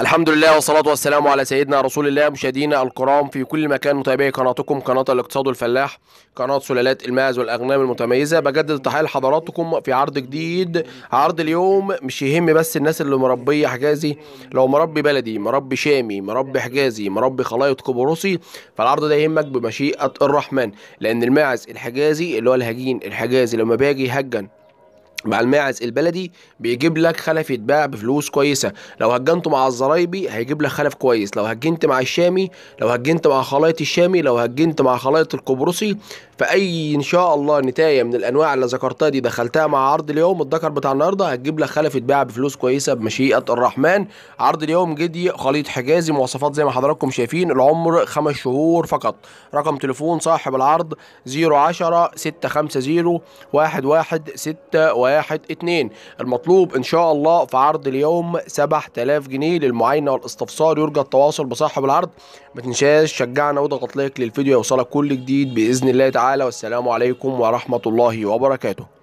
الحمد لله والصلاة والسلام على سيدنا رسول الله مشاهدينا الكرام في كل مكان متابعي قناتكم قناة الاقتصاد والفلاح قناة سلالات الماعز والأغنام المتميزة بجدد التحية لحضراتكم في عرض جديد عرض اليوم مش يهم بس الناس اللي مربية حجازي لو مربي بلدي مربي شامي مربي حجازي مربي خلايط كبروسي فالعرض ده يهمك بمشيئة الرحمن لأن الماعز الحجازي اللي هو الهجين الحجازي لما باجي هجن مع الماعز البلدي بيجيب لك خلف يتباع بفلوس كويسه لو هجنت مع الزرايبي هيجيب لك خلف كويس لو هجنت مع الشامي لو هجنت مع خلايط الشامي لو هجنت مع خلايط القبرصي فاي ان شاء الله نتايه من الانواع اللي ذكرتها دي دخلتها مع عرض اليوم الذكر بتاع النهارده هتجيب لك خلف يتباع بفلوس كويسه بمشيئه الرحمن عرض اليوم جدي خليط حجازي مواصفات زي ما حضراتكم شايفين العمر خمس شهور فقط رقم تليفون صاحب العرض 010 650 1161 واحد اتنين المطلوب ان شاء الله في عرض اليوم 7000 جنيه للمعاينه والاستفسار يرجى التواصل بصاحب العرض ما تنساش شجعنا واضغط لايك للفيديو يوصلك كل جديد باذن الله تعالى والسلام عليكم ورحمه الله وبركاته